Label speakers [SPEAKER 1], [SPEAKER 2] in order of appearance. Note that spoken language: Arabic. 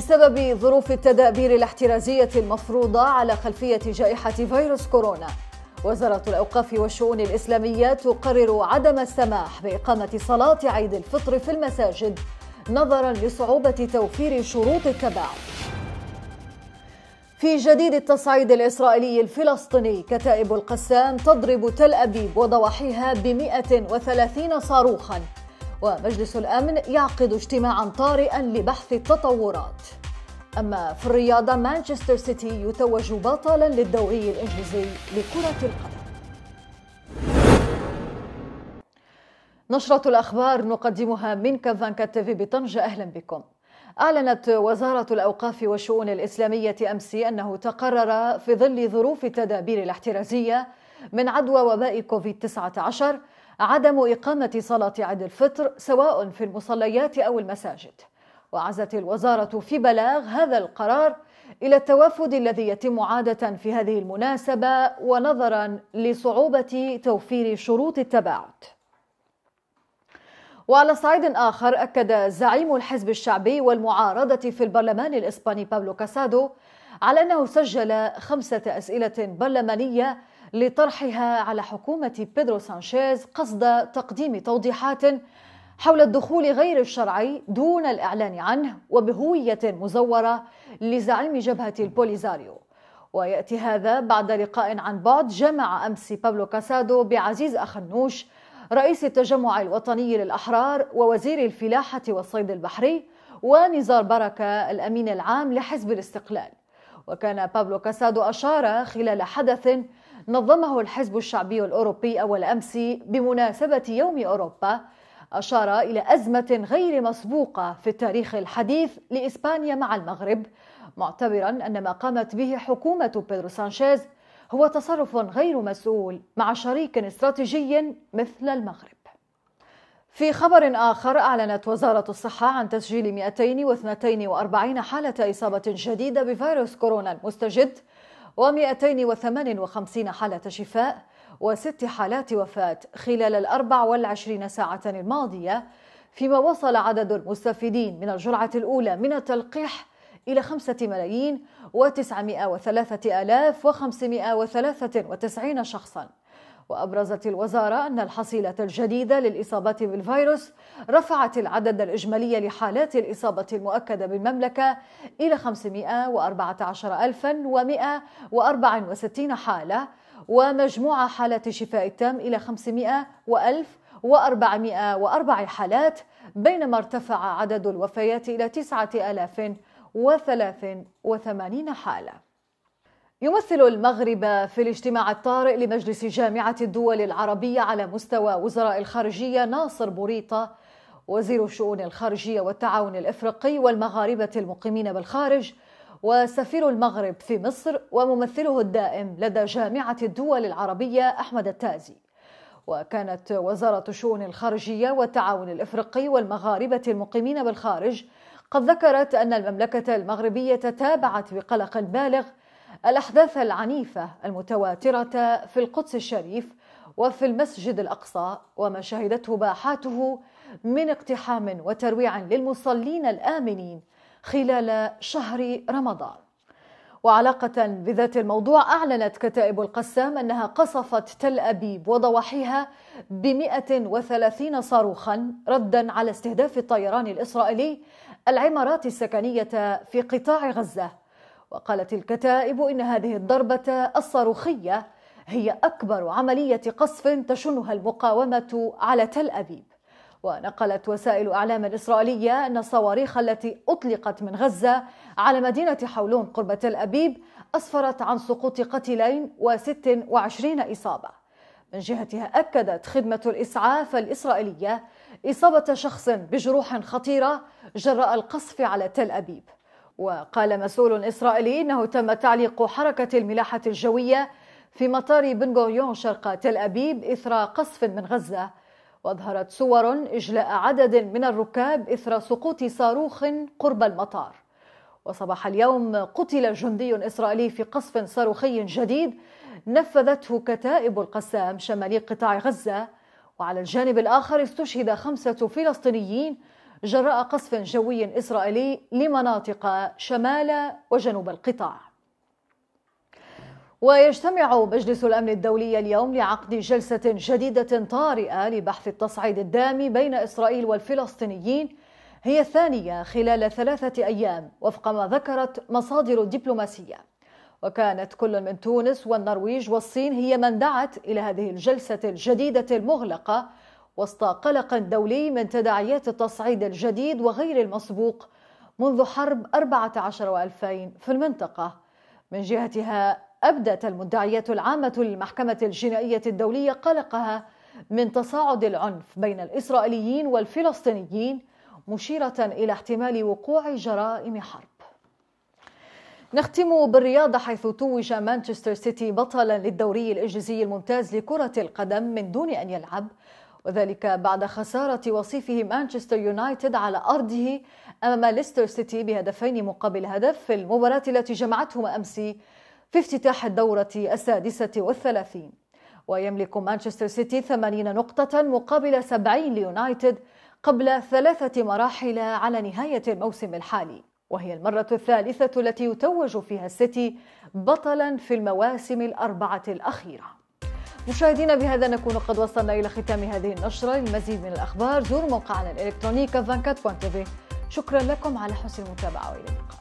[SPEAKER 1] بسبب ظروف التدابير الاحترازية المفروضة على خلفية جائحة فيروس كورونا وزارة الأوقاف والشؤون الإسلامية تقرر عدم السماح بإقامة صلاة عيد الفطر في المساجد نظرا لصعوبة توفير شروط التباعد في جديد التصعيد الإسرائيلي الفلسطيني كتائب القسام تضرب تل أبيب وضواحيها ب 130 صاروخاً ومجلس الأمن يعقد اجتماعا طارئا لبحث التطورات أما في الرياضة مانشستر سيتي يتوج بطلا للدوري الإنجليزي لكرة القدم نشرة الأخبار نقدمها من كافانكا تيفي بطنجة أهلا بكم أعلنت وزارة الأوقاف والشؤون الإسلامية أمس أنه تقرر في ظل ظروف التدابير الاحترازية من عدوى وباء كوفيد-19 عدم إقامة صلاة عيد الفطر سواء في المصليات أو المساجد وعزت الوزارة في بلاغ هذا القرار إلى التوافد الذي يتم عادة في هذه المناسبة ونظرا لصعوبة توفير شروط التباعد وعلى صعيد آخر أكد زعيم الحزب الشعبي والمعارضة في البرلمان الإسباني بابلو كاسادو على أنه سجل خمسة أسئلة برلمانية لطرحها على حكومة بيدرو سانشيز قصد تقديم توضيحات حول الدخول غير الشرعي دون الإعلان عنه وبهوية مزورة لزعيم جبهة البوليزاريو ويأتي هذا بعد لقاء عن بعد جمع أمس بابلو كاسادو بعزيز أخنوش رئيس التجمع الوطني للأحرار ووزير الفلاحة والصيد البحري ونزار بركة الأمين العام لحزب الاستقلال وكان بابلو كاسادو أشار خلال حدث نظمه الحزب الشعبي الأوروبي أول أمس بمناسبة يوم أوروبا أشار إلى أزمة غير مسبوقة في التاريخ الحديث لإسبانيا مع المغرب معتبرا أن ما قامت به حكومة بيدرو سانشيز هو تصرف غير مسؤول مع شريك استراتيجي مثل المغرب في خبر آخر أعلنت وزارة الصحة عن تسجيل 242 حالة إصابة جديدة بفيروس كورونا المستجد و258 حالة شفاء وست حالات وفاة خلال الأربع 24 ساعة الماضية فيما وصل عدد المستفيدين من الجرعة الأولى من التلقيح إلى خمسة ملايين وتسعمائة وثلاثة آلاف وخمسمائة وثلاثة وتسعين شخصاً وأبرزت الوزارة أن الحصيلة الجديدة للإصابات بالفيروس رفعت العدد الإجمالي لحالات الإصابة المؤكدة بالمملكة إلى 514164 حالة ومجموع حالات الشفاء التام إلى 500404 حالات بينما ارتفع عدد الوفيات إلى 9083 حالة يمثل المغرب في الاجتماع الطارئ لمجلس جامعة الدول العربية على مستوى وزراء الخارجية ناصر بوريطة وزير الشؤون الخارجية والتعاون الإفريقي والمغاربة المقيمين بالخارج وسفير المغرب في مصر وممثله الدائم لدى جامعة الدول العربية أحمد التازي وكانت وزارة الشؤون الخارجية والتعاون الإفريقي والمغاربة المقيمين بالخارج قد ذكرت أن المملكة المغربية تابعت بقلق بالغ الأحداث العنيفة المتواترة في القدس الشريف وفي المسجد الأقصى وما شهدته باحاته من اقتحام وترويع للمصلين الآمنين خلال شهر رمضان وعلاقة بذات الموضوع أعلنت كتائب القسام أنها قصفت تل أبيب وضواحيها ب 130 صاروخا ردا على استهداف الطيران الإسرائيلي العمارات السكنية في قطاع غزة وقالت الكتائب إن هذه الضربة الصاروخية هي أكبر عملية قصف تشنها المقاومة على تل أبيب ونقلت وسائل أعلام إسرائيلية أن الصواريخ التي أطلقت من غزة على مدينة حولون قرب تل أبيب أسفرت عن سقوط قتيلين و26 إصابة من جهتها أكدت خدمة الإسعاف الإسرائيلية إصابة شخص بجروح خطيرة جراء القصف على تل أبيب وقال مسؤول إسرائيلي أنه تم تعليق حركة الملاحة الجوية في مطار بن غوريون شرق تل أبيب إثر قصف من غزة وأظهرت صور إجلاء عدد من الركاب إثر سقوط صاروخ قرب المطار وصباح اليوم قتل جندي إسرائيلي في قصف صاروخي جديد نفذته كتائب القسام شمالي قطاع غزة وعلى الجانب الآخر استشهد خمسة فلسطينيين جراء قصف جوي إسرائيلي لمناطق شمال وجنوب القطاع ويجتمع مجلس الأمن الدولي اليوم لعقد جلسة جديدة طارئة لبحث التصعيد الدامي بين إسرائيل والفلسطينيين هي الثانية خلال ثلاثة أيام وفق ما ذكرت مصادر دبلوماسية وكانت كل من تونس والنرويج والصين هي من دعت إلى هذه الجلسة الجديدة المغلقة وسط قلق دولي من تداعيات التصعيد الجديد وغير المسبوق منذ حرب 14 و2000 في المنطقة من جهتها أبدت المدعيات العامة للمحكمة الجنائية الدولية قلقها من تصاعد العنف بين الإسرائيليين والفلسطينيين مشيرة إلى احتمال وقوع جرائم حرب نختم بالرياضة حيث توج مانشستر سيتي بطلا للدوري الإنجليزي الممتاز لكرة القدم من دون أن يلعب وذلك بعد خسارة وصيفه مانشستر يونايتد على أرضه أمام ليستر سيتي بهدفين مقابل هدف في المباراة التي جمعتهما أمس في افتتاح الدورة السادسة والثلاثين ويملك مانشستر سيتي 80 نقطة مقابل 70 ليونايتد قبل ثلاثة مراحل على نهاية الموسم الحالي وهي المرة الثالثة التي يتوج فيها السيتي بطلا في المواسم الأربعة الأخيرة مشاهدينا بهذا نكون قد وصلنا إلى ختام هذه النشرة للمزيد من الأخبار زوروا موقعنا الإلكتروني شكرا لكم على حسن المتابعة وإلى اللقاء